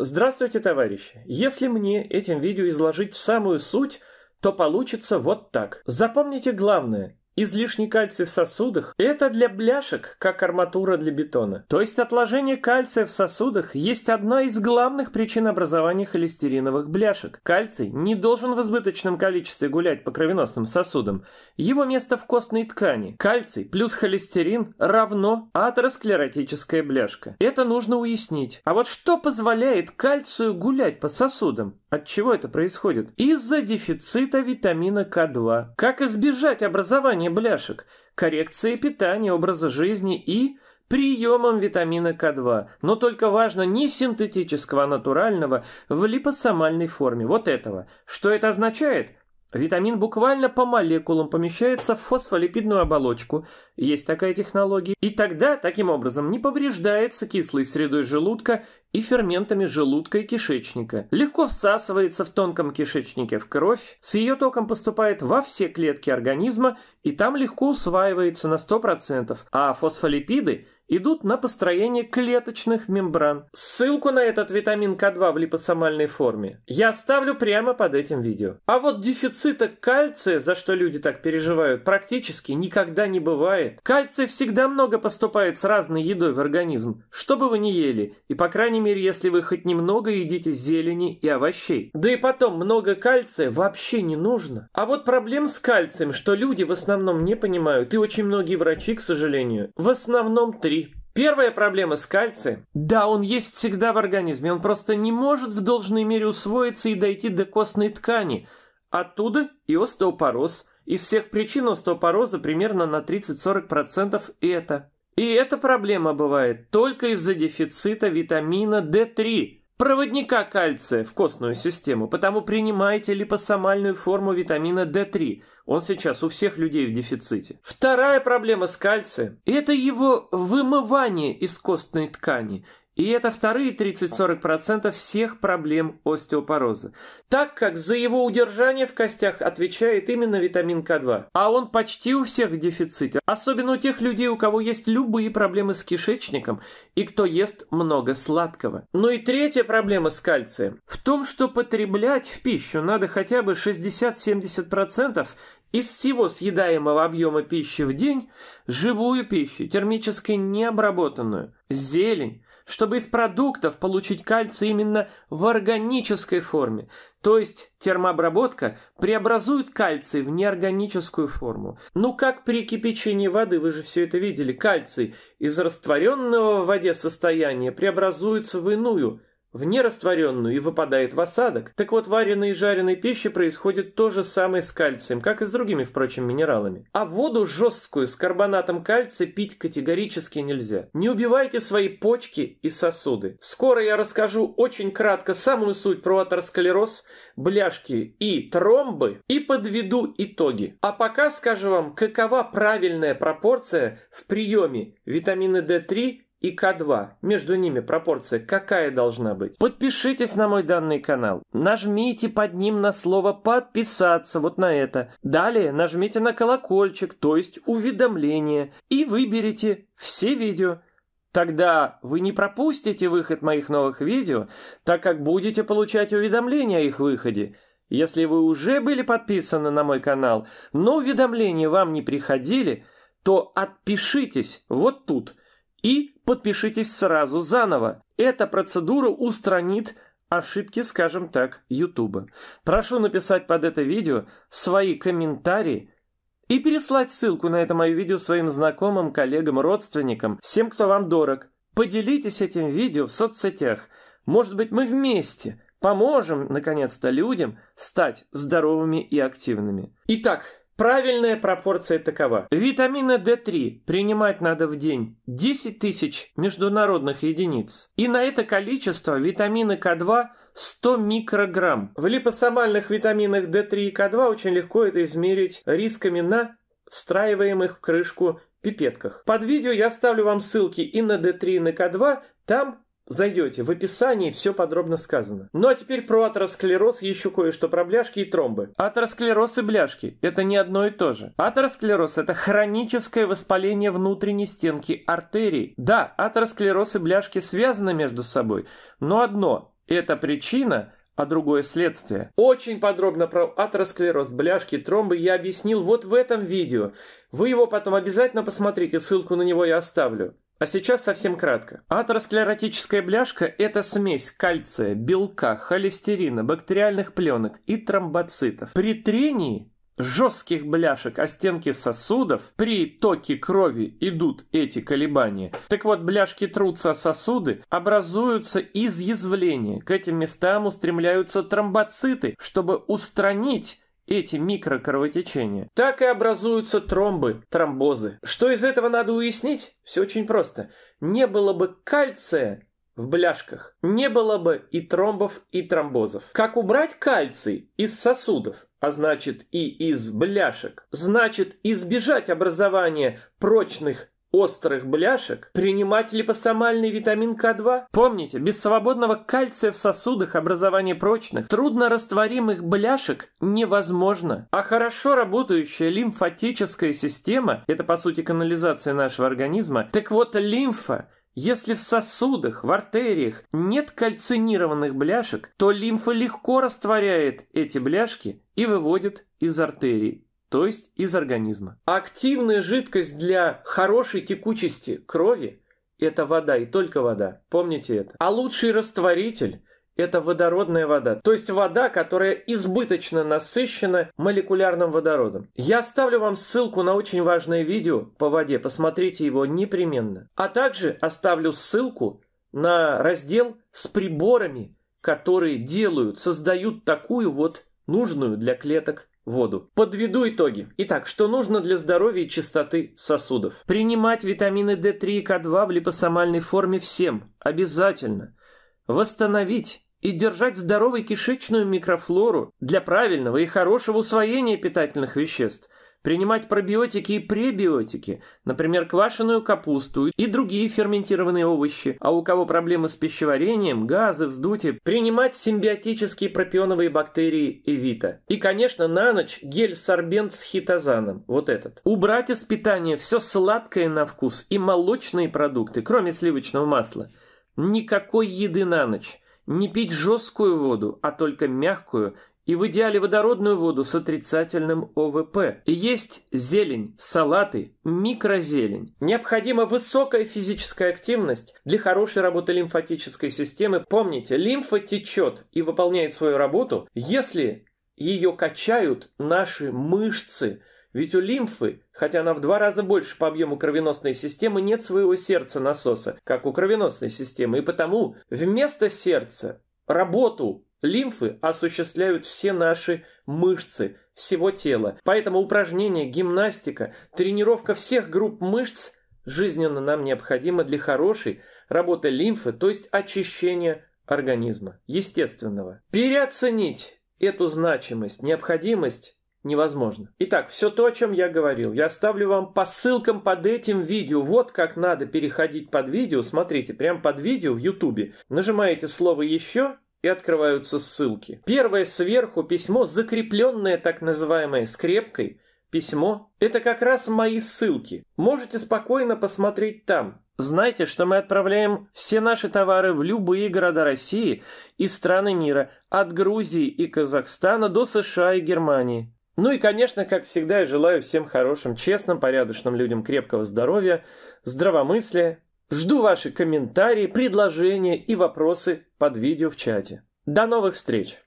Здравствуйте, товарищи! Если мне этим видео изложить самую суть, то получится вот так. Запомните главное. Излишний кальций в сосудах – это для бляшек, как арматура для бетона. То есть отложение кальция в сосудах есть одна из главных причин образования холестериновых бляшек. Кальций не должен в избыточном количестве гулять по кровеносным сосудам. Его место в костной ткани. Кальций плюс холестерин равно атеросклеротическая бляшка. Это нужно уяснить. А вот что позволяет кальцию гулять по сосудам? От чего это происходит? Из-за дефицита витамина К2. Как избежать образования содержания бляшек, коррекции питания, образа жизни и приемом витамина К2, но только важно не синтетического, а натурального, в липосомальной форме, вот этого. Что это означает? Витамин буквально по молекулам помещается в фосфолипидную оболочку, есть такая технология, и тогда, таким образом, не повреждается кислой средой желудка и ферментами желудка и кишечника. Легко всасывается в тонком кишечнике в кровь, с ее током поступает во все клетки организма и там легко усваивается на 100%, а фосфолипиды идут на построение клеточных мембран. Ссылку на этот витамин К2 в липосомальной форме я оставлю прямо под этим видео. А вот дефицита кальция, за что люди так переживают, практически никогда не бывает. Кальция всегда много поступает с разной едой в организм, что бы вы ни ели, и по крайней мере, если вы хоть немного едите зелени и овощей. Да и потом, много кальция вообще не нужно. А вот проблем с кальцием, что люди в основном основном не понимают, и очень многие врачи, к сожалению. В основном три. Первая проблема с кальцием. Да, он есть всегда в организме, он просто не может в должной мере усвоиться и дойти до костной ткани. Оттуда и остеопороз. Из всех причин остеопороза примерно на 30-40% это. И эта проблема бывает только из-за дефицита витамина D3, проводника кальция в костную систему, потому принимайте липосомальную форму витамина D3. Он сейчас у всех людей в дефиците. Вторая проблема с кальцием – это его вымывание из костной ткани. И это вторые 30-40% всех проблем остеопороза, так как за его удержание в костях отвечает именно витамин К2, а он почти у всех в дефиците, особенно у тех людей, у кого есть любые проблемы с кишечником и кто ест много сладкого. Ну и третья проблема с кальцием в том, что потреблять в пищу надо хотя бы 60-70% из всего съедаемого объема пищи в день живую пищу, термически необработанную, зелень, чтобы из продуктов получить кальций именно в органической форме. То есть термообработка преобразует кальций в неорганическую форму. Ну как при кипячении воды, вы же все это видели, кальций из растворенного в воде состояния преобразуется в иную, в нерастворенную и выпадает в осадок, так вот вареной и жареной пище происходит то же самое с кальцием, как и с другими, впрочем, минералами. А воду жесткую с карбонатом кальция пить категорически нельзя. Не убивайте свои почки и сосуды. Скоро я расскажу очень кратко самую суть про атеросклероз, бляшки и тромбы и подведу итоги. А пока скажу вам, какова правильная пропорция в приеме витамина D3 и К2. Между ними пропорция какая должна быть? Подпишитесь на мой данный канал. Нажмите под ним на слово «подписаться», вот на это. Далее нажмите на колокольчик, то есть уведомление, и выберите «Все видео». Тогда вы не пропустите выход моих новых видео, так как будете получать уведомления о их выходе. Если вы уже были подписаны на мой канал, но уведомления вам не приходили, то отпишитесь вот тут и подпишитесь сразу заново. Эта процедура устранит ошибки, скажем так, Ютуба. Прошу написать под это видео свои комментарии и переслать ссылку на это мое видео своим знакомым, коллегам, родственникам, всем, кто вам дорог. Поделитесь этим видео в соцсетях. Может быть, мы вместе поможем, наконец-то, людям стать здоровыми и активными. Итак, Правильная пропорция такова. Витамина D3 принимать надо в день 10 тысяч международных единиц. И на это количество витамина К2 100 микрограмм. В липосомальных витаминах D3 и К2 очень легко это измерить рисками на встраиваемых в крышку пипетках. Под видео я ставлю вам ссылки и на D3, и на К2. Там Зайдете, в описании все подробно сказано. Ну а теперь про атеросклероз еще кое-что про бляшки и тромбы. Атеросклероз и бляшки – это не одно и то же. Атеросклероз – это хроническое воспаление внутренней стенки артерии. Да, атеросклероз и бляшки связаны между собой, но одно – это причина – а другое следствие. Очень подробно про атеросклероз, бляшки, тромбы я объяснил вот в этом видео. Вы его потом обязательно посмотрите, ссылку на него я оставлю. А сейчас совсем кратко. Атеросклеротическая бляшка – это смесь кальция, белка, холестерина, бактериальных пленок и тромбоцитов. При трении жестких бляшек о стенки сосудов, при токе крови идут эти колебания. Так вот, бляшки трутся о сосуды, образуются изъязвления. К этим местам устремляются тромбоциты, чтобы устранить эти микрокровотечения, так и образуются тромбы, тромбозы. Что из этого надо уяснить? Все очень просто. Не было бы кальция в бляшках, не было бы и тромбов, и тромбозов. Как убрать кальций из сосудов? а значит и из бляшек, значит избежать образования прочных острых бляшек принимать липосомальный витамин К2? Помните, без свободного кальция в сосудах образование прочных, труднорастворимых бляшек невозможно. А хорошо работающая лимфатическая система, это по сути канализация нашего организма, так вот лимфа если в сосудах, в артериях нет кальцинированных бляшек, то лимфа легко растворяет эти бляшки и выводит из артерий то есть из организма. Активная жидкость для хорошей текучести крови – это вода и только вода. Помните это. А лучший растворитель – это водородная вода, то есть вода, которая избыточно насыщена молекулярным водородом. Я оставлю вам ссылку на очень важное видео по воде, посмотрите его непременно. А также оставлю ссылку на раздел с приборами, которые делают, создают такую вот нужную для клеток воду. Подведу итоги. Итак, что нужно для здоровья и чистоты сосудов? Принимать витамины D3 и k 2 в липосомальной форме всем. Обязательно. Восстановить и держать здоровой кишечную микрофлору для правильного и хорошего усвоения питательных веществ – принимать пробиотики и пребиотики, например, квашеную капусту и другие ферментированные овощи, а у кого проблемы с пищеварением, газы, вздутие, принимать симбиотические пропионовые бактерии Эвита. И, конечно, на ночь гель-сорбент с хитозаном, вот этот. Убрать из питания все сладкое на вкус и молочные продукты, кроме сливочного масла. Никакой еды на ночь. Не пить жесткую воду, а только мягкую, и в идеале водородную воду с отрицательным ОВП. И есть зелень, салаты, микрозелень. Необходима высокая физическая активность для хорошей работы лимфатической системы. Помните, лимфа течет и выполняет свою работу, если ее качают наши мышцы, ведь у лимфы, хотя она в два раза больше по объему кровеносной системы, нет своего сердца-насоса, как у кровеносной системы, и потому вместо сердца работу Лимфы осуществляют все наши мышцы всего тела, поэтому упражнения, гимнастика, тренировка всех групп мышц жизненно нам необходима для хорошей работы лимфы, то есть очищения организма, естественного. Переоценить эту значимость, необходимость невозможно. Итак, все то, о чем я говорил, я оставлю вам по ссылкам под этим видео. Вот как надо переходить под видео. Смотрите, прямо под видео в Ютубе. Нажимаете слово «Еще», открываются ссылки. Первое сверху письмо, закрепленное так называемой скрепкой, письмо – это как раз мои ссылки. Можете спокойно посмотреть там. Знайте, что мы отправляем все наши товары в любые города России и страны мира, от Грузии и Казахстана до США и Германии. Ну и, конечно, как всегда, я желаю всем хорошим, честным, порядочным людям крепкого здоровья, здравомыслия Жду ваши комментарии, предложения и вопросы под видео в чате. До новых встреч!